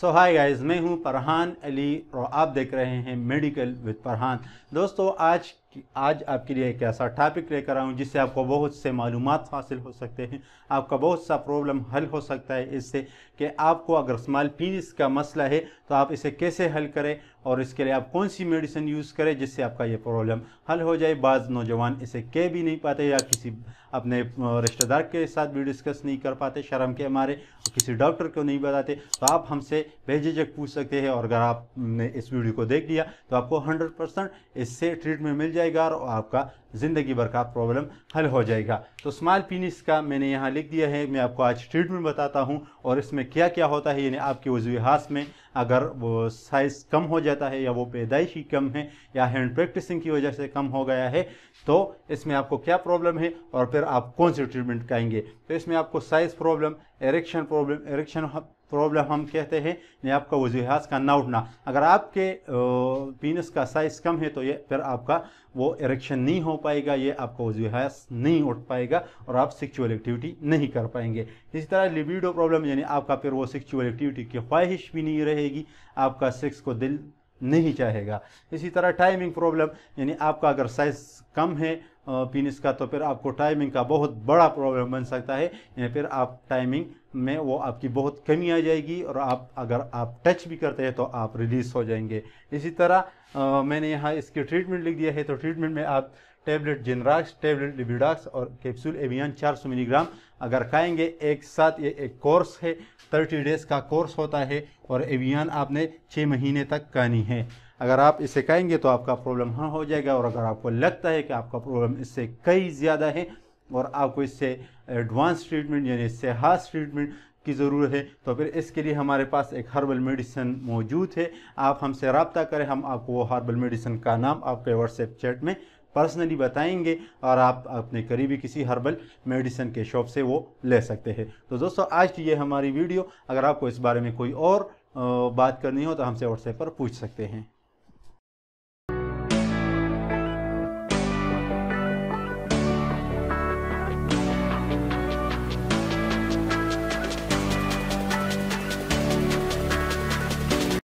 सो hi guys मैं हूं परहान अली और आप देख रहे हैं मेडिकल विद परहान दोस्तों आज कि आज आपके लिए एक ऐसा टॉपिक लेकर आऊँ जिससे आपको बहुत से मालूम हासिल हो सकते हैं आपका बहुत सा प्रॉब्लम हल हो सकता है इससे कि आपको अगर स्मॉल पीनिस का मसला है तो आप इसे कैसे हल करें और इसके लिए आप कौन सी मेडिसिन यूज़ करें जिससे आपका ये प्रॉब्लम हल हो जाए बाद नौजवान इसे कह भी नहीं पाते या किसी अपने रिश्तेदार के साथ भी डिस्कस नहीं कर पाते शर्म के हमारे किसी डॉक्टर को नहीं बताते तो आप हमसे बेझिझक पूछ सकते हैं और अगर आपने इस वीडियो को देख लिया तो आपको हंड्रेड परसेंट इससे ट्रीटमेंट मिल जाए जाएगा और आपका ज़िंदगी भर का प्रॉब्लम हल हो जाएगा तो स्माल पीनिस का मैंने यहाँ लिख दिया है मैं आपको आज ट्रीटमेंट बताता हूँ और इसमें क्या क्या होता है यानी आपके वजू वजूहात में अगर वो साइज़ कम हो जाता है या वो पैदाइशी कम है या हैंड प्रैक्टिसिंग की वजह से कम हो गया है तो इसमें आपको क्या प्रॉब्लम है और फिर आप कौन से ट्रीटमेंट कहेंगे तो इसमें आपको size problem erection problem erection problem हम कहते हैं यानी आपका वजूहत का ना उठना अगर आपके पीनस का साइज़ कम है तो ये फिर आपका वो इरेक्शन नहीं हो पाएगा ये आपका वजूहत नहीं उठ पाएगा और आप सेक्चुअल एक्टिविटी नहीं कर पाएंगे इसी तरह लिबिडो प्रॉब्लम यानी आपका फिर वो सेक्चुअल एक्टिविटी की ख्वाहिश भी नहीं रहेगी आपका सेक्स को दिल नहीं चाहेगा इसी तरह टाइमिंग प्रॉब्लम यानी आपका अगर साइज़ कम है पीनिस का तो फिर आपको टाइमिंग का बहुत बड़ा प्रॉब्लम बन सकता है या फिर आप टाइमिंग में वो आपकी बहुत कमी आ जाएगी और आप अगर आप टच भी करते हैं तो आप रिलीज़ हो जाएंगे इसी तरह आ, मैंने यहाँ इसके ट्रीटमेंट लिख दिया है तो ट्रीटमेंट में आप टेबलेट जिनराक्स टेबलेट लिबिडाक्स और कैप्सूल एवियन 400 मिलीग्राम अगर खाएंगे एक साथ ये एक कोर्स है 30 डेज़ का कोर्स होता है और एवियन आपने छः महीने तक खानी है अगर आप इसे कहेंगे तो आपका प्रॉब्लम हाँ हो जाएगा और अगर आपको लगता है कि आपका प्रॉब्लम इससे कई ज़्यादा है और आपको इससे एडवांस ट्रीटमेंट यानी इससे हार्स ट्रीटमेंट की ज़रूरत है तो फिर इसके लिए हमारे पास एक हर्बल मेडिसिन मौजूद है आप हमसे रबता करें हम आपको वो हर्बल मेडिसिन का नाम आपके व्हाट्सएप चैट में पर्सनली बताएंगे और आप अपने करीबी किसी हर्बल मेडिसिन के शॉप से वो ले सकते हैं तो दोस्तों आज की ये हमारी वीडियो अगर आपको इस बारे में कोई और बात करनी हो तो हमसे व्हाट्सएप पर पूछ सकते हैं